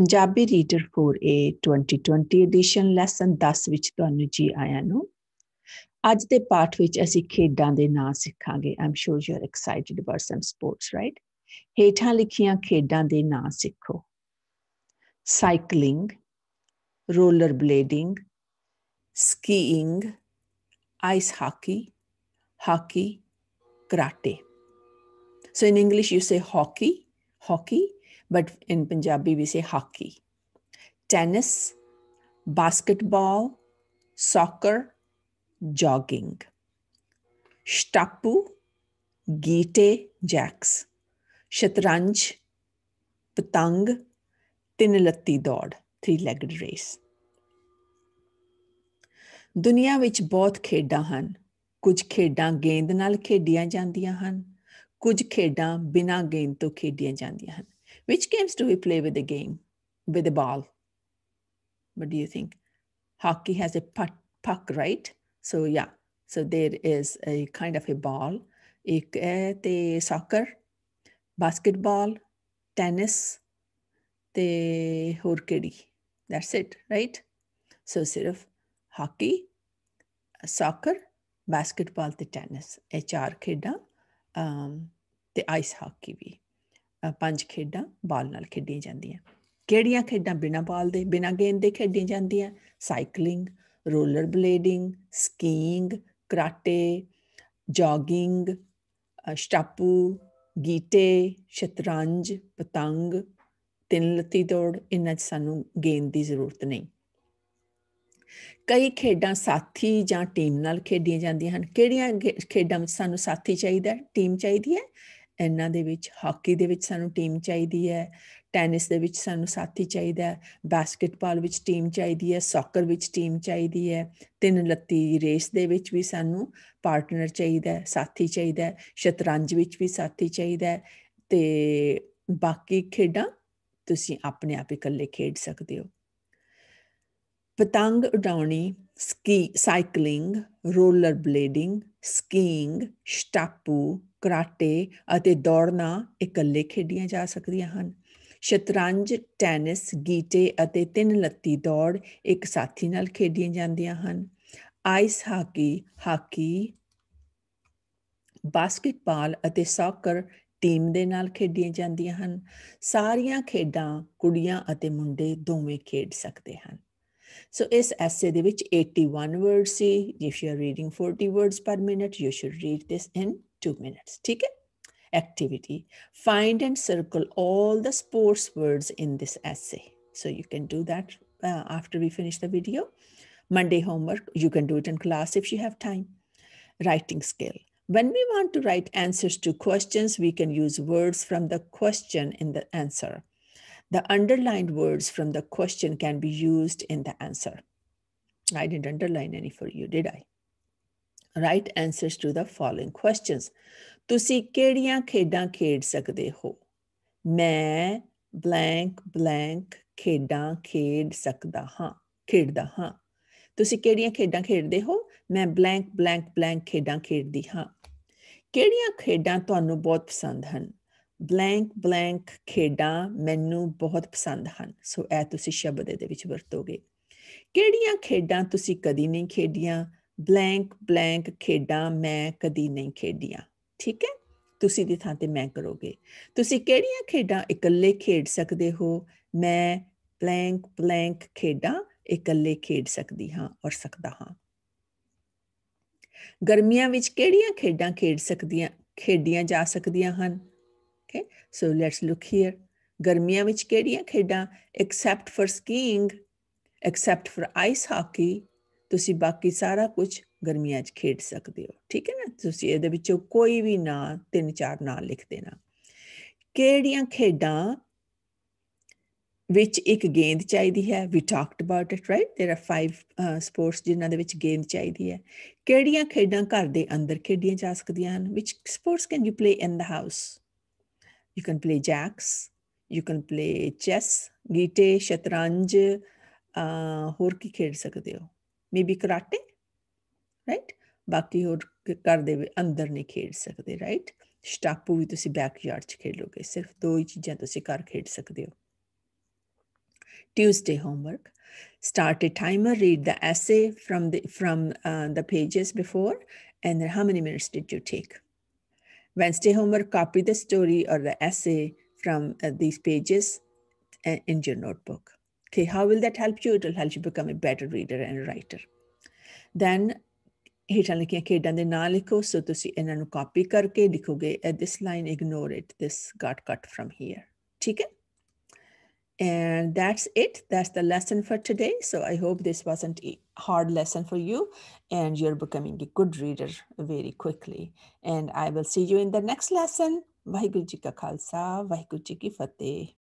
Punjabi reader 4A 2020 edition lesson 10 ਵਿੱਚ ਤੁਹਾਨੂੰ ਜੀ ਆਇਆਂ ਨੂੰ ਅੱਜ ਦੇ ਪਾਠ ਵਿੱਚ ਅਸੀਂ ਖੇਡਾਂ ਦੇ ਨਾਂ ਸਿੱਖਾਂਗੇ I'm sure you are excited about some sports right ਹੇਠਾਂ ਲਿਖੀਆਂ ਖੇਡਾਂ ਦੇ ਨਾਂ ਸਿੱਖੋ cycling roller blading skiing ice hockey hockey karate so in English you say hockey hockey but in Punjabi we say hockey, tennis, basketball, soccer, jogging. Shtapu, gite, jacks, shatranj, patang, latti daud three-legged race. duniya vich bahut ਖੇਡਾਂ han ਕੁਝ ਖੇਡਾਂ gend nal khediyan jandiyan han ਕੁਝ ਖੇਡਾਂ ਬਿਨਾਂ ਗੇਂਦ ਤੋਂ ਖੇਡੀਆਂ ਜਾਂਦੀਆਂ ਹਨ Which games do we play with the game, with the ball? What do you think? Hockey has a puck, puck right? So yeah, so there is a kind of a ball. Eh, the soccer, basketball, tennis, the horkedi. That's it, right? So sirf hockey, soccer, basketball, the tennis, HR kheda, um, the ice hockey bhi. ਪੰਜ ਖੇਡਾਂ ਬਾਲ ਨਾਲ ਖੇਡੀਆਂ ਜਾਂਦੀਆਂ ਕਿਹੜੀਆਂ ਖੇਡਾਂ ਬਿਨਾਂ ਬਾਲ ਦੇ ਬਿਨਾਂ ਗੇਂਦ ਦੇ ਖੇਡੀਆਂ ਜਾਂਦੀਆਂ cycling roller blading skiing karate jogging ਸਟਾਪੂ ਗੀਤੇ ਸ਼ਤਰੰਜ ਪਤੰਗ ਤਿੰਨ ਲੱਤੀ ਦੌੜ ਇਹਨਾਂ 'ਚ ਸਾਨੂੰ ਗੇਂਦ ਦੀ ਜ਼ਰੂਰਤ ਨਹੀਂ ਕਈ ਖੇਡਾਂ ਸਾਥੀ ਜਾਂ ਟੀਮ ਨਾਲ ਖੇਡੀਆਂ ਜਾਂਦੀਆਂ ਹਨ ਕਿਹੜੀਆਂ ਖੇਡਾਂ ਵਿੱਚ ਸਾਨੂੰ ਸਾਥੀ ਚਾਹੀਦਾ ਹੈ ਟੀਮ ਚਾਹੀਦੀ ਹੈ ਇਹਨਾਂ ਦੇ ਵਿੱਚ ਹਾਕੀ ਦੇ ਵਿੱਚ ਸਾਨੂੰ ਟੀਮ ਚਾਹੀਦੀ ਹੈ ਟੈਨਿਸ ਦੇ ਵਿੱਚ ਸਾਨੂੰ ਸਾਥੀ ਚਾਹੀਦਾ ਹੈ ਬਾਸਕਟਬਾਲ ਵਿੱਚ ਟੀਮ ਚਾਹੀਦੀ ਹੈ ਸੌਕਰ ਵਿੱਚ ਟੀਮ ਚਾਹੀਦੀ ਹੈ ਤਿੰਨ ਲੱਤੀ ਰੇਸ ਦੇ ਵਿੱਚ ਵੀ ਸਾਨੂੰ ਪਾਰਟਨਰ ਚਾਹੀਦਾ ਹੈ ਸਾਥੀ ਚਾਹੀਦਾ ਹੈ ਸ਼ਤਰੰਜ ਵਿੱਚ ਵੀ ਸਾਥੀ ਚਾਹੀਦਾ ਹੈ ਤੇ ਬਾਕੀ ਖੇਡਾਂ ਤੁਸੀਂ ਆਪਣੇ ਆਪ ਇਕੱਲੇ ਖੇਡ ਸਕਦੇ ਹੋ ਪਤੰਗ ਉਡਾਉਣੀ ski cycling roller blading skiing ਸਟਾਪੂ ਕਰਾਟੇ ਅਤੇ ਦੌੜਨਾ ਇਕੱਲੇ ਖੇਡੀਆਂ ਜਾ ਸਕਦੀਆਂ ਹਨ ਸ਼ਤਰੰਜ ਟੈਨਿਸ ਗੀਟੇ ਅਤੇ ਤਿੰਨ ਲੱਤੀ ਦੌੜ ਇੱਕ ਸਾਥੀ ਨਾਲ ਖੇਡੀਆਂ ਜਾਂਦੀਆਂ ਹਨ ਆਈਸ ਹਾਕੀ ਹਾਕੀ ਬਾਸਕਟਬਾਲ ਅਤੇ ਸਾਕਰ ਟੀਮ ਦੇ ਨਾਲ ਖੇਡੀਆਂ ਜਾਂਦੀਆਂ ਹਨ ਸਾਰੀਆਂ ਖੇਡਾਂ ਕੁੜੀਆਂ ਅਤੇ ਮੁੰਡੇ ਦੋਵੇਂ ਖੇਡ ਸਕਦੇ ਹਨ ਸੋ ਇਸ ਐਸੇ ਦੇ ਵਿੱਚ 81 word see if you are reading 40 words per minute you should read this in Two minutes, ठीक Activity: Find and circle all the sports words in this essay. so you can do that uh, after we finish the video monday homework you can do it in class if you have time writing skill when we want to write answers to questions we can use words from the question in the answer the underlined words from the question can be used in the answer i didn't underline any for you did i write answers to the following questions ਤੁਸੀਂ ਕਿਹੜੀਆਂ ਖੇਡਾਂ ਖੇਡ ਸਕਦੇ ਹੋ ਮੈਂ blank blank ਖੇਡਾਂ ਖੇਡ ਸਕਦਾ ਹਾਂ ਖੇਡਦਾ ਹਾਂ ਤੁਸੀਂ ਕਿਹੜੀਆਂ ਖੇਡਾਂ ਖੇਡਦੇ ਹੋ ਮੈਂ ਬਲੈਂਕ ਬਲੈਂਕ ਬਲੈਂਕ ਖੇਡਾਂ ਖੇਡਦੀ ਹਾਂ ਕਿਹੜੀਆਂ ਖੇਡਾਂ ਤੁਹਾਨੂੰ ਬਹੁਤ ਪਸੰਦ ਹਨ ਬਲੈਂਕ ਬਲੈਂਕ ਖੇਡਾਂ ਮੈਨੂੰ ਬਹੁਤ ਪਸੰਦ ਹਨ ਸੋ ਇਹ ਤੁਸੀਂ ਸ਼ਬਦ ਦੇ ਵਿੱਚ ਵਰਤੋਗੇ ਕਿਹੜੀਆਂ ਖੇਡਾਂ ਤੁਸੀਂ ਕਦੀ ਨਹੀਂ ਖੇਡੀਆਂ ਬਲੈਂਕ ਬਲੈਂਕ ਖੇਡਾਂ ਮੈਂ ਕਦੀ ਨਹੀਂ ਖੇਡੀਆਂ ਠੀਕ ਹੈ ਤੁਸੀਂ ਦੀ ਥਾਂ ਤੇ ਮੈਂ ਕਰੋਗੇ ਤੁਸੀਂ ਕਿਹੜੀਆਂ ਖੇਡਾਂ ਇਕੱਲੇ ਖੇਡ ਸਕਦੇ ਹੋ ਮੈਂ ਬਲੈਂਕ ਬਲੈਂਕ ਖੇਡਾਂ ਇਕੱਲੇ ਖੇਡ ਸਕਦੀ ਹਾਂ ਔਰ ਸਕਦਾ ਹਾਂ ਗਰਮੀਆਂ ਵਿੱਚ ਕਿਹੜੀਆਂ ਖੇਡਾਂ ਖੇਡ ਸਕਦੀਆਂ ਖੇਡੀਆਂ ਜਾ ਸਕਦੀਆਂ ਹਨ okay so let's look here ਗਰਮੀਆਂ ਵਿੱਚ ਕਿਹੜੀਆਂ ਖੇਡਾਂ except for skiing except for ice hockey ਤੁਸੀਂ ਬਾਕੀ ਸਾਰਾ ਕੁਝ ਗਰਮੀਆਂ 'ਚ ਖੇਡ ਸਕਦੇ ਹੋ ਠੀਕ ਹੈ ਨਾ ਤੁਸੀਂ ਇਹਦੇ ਵਿੱਚੋਂ ਕੋਈ ਵੀ ਨਾਂ ਤਿੰਨ ਚਾਰ ਨਾਂ ਲਿਖ ਦੇਣਾ ਕਿਹੜੀਆਂ ਖੇਡਾਂ ਵਿੱਚ ਇੱਕ ਗੇਂਦ ਚਾਹੀਦੀ ਹੈ we talked about it right there are five sports ਜਿਨ੍ਹਾਂ ਦੇ ਵਿੱਚ ਗੇਂਦ ਚਾਹੀਦੀ ਹੈ ਕਿਹੜੀਆਂ ਖੇਡਾਂ ਘਰ ਦੇ ਅੰਦਰ ਖੇਡੀਆਂ ਜਾ ਸਕਦੀਆਂ ਹਨ which sports can you play in the house you can play jacks you can play chess ਗੀਟੇ ਸ਼ਤਰੰਜ ਹੋਰ ਕੀ ਖੇਡ ਸਕਦੇ ਹੋ ਮੇਬੀ ਕਰਾਟੇ ਰਾਈਟ ਬਾਕੀ ਹੋਰ ਘਰ ਦੇ ਅੰਦਰ ਨਹੀਂ ਖੇਡ ਸਕਦੇ ਰਾਈਟ ਸਟਾਪੂ ਵੀ ਤੁਸੀਂ ਬੈਕਯਾਰਡ 'ਚ ਖੇਡੋਗੇ ਸਿਰਫ ਦੋ ਹੀ ਚੀਜ਼ਾਂ ਤੁਸੀਂ ਘਰ ਖੇਡ ਸਕਦੇ ਹੋ Tuesday homework. Start a timer, read the essay from the from uh, the pages before, and then how many minutes did you take? Wednesday homework, copy the story or the essay from uh, these pages in your notebook. Okay, how will that help you? It will help you become a better reader and writer. Then ਹੇਠਾਂ ਲਿਖੀਆਂ ਖੇਡਾਂ ਦੇ ਨਾਂ ਲਿਖੋ ਸੋ ਤੁਸੀਂ ਇਹਨਾਂ ਨੂੰ copy ਕਰਕੇ this line ignore it this got cut from here ਠੀਕ and that's it that's the lesson for today so i hope this wasn't a hard lesson for you and you're becoming a good reader very quickly and i will see you in the next lesson Waheguru ਜੀ ਕਾ ਖਾਲਸਾ ਵਾਹਿਗੁਰੂ ਜੀ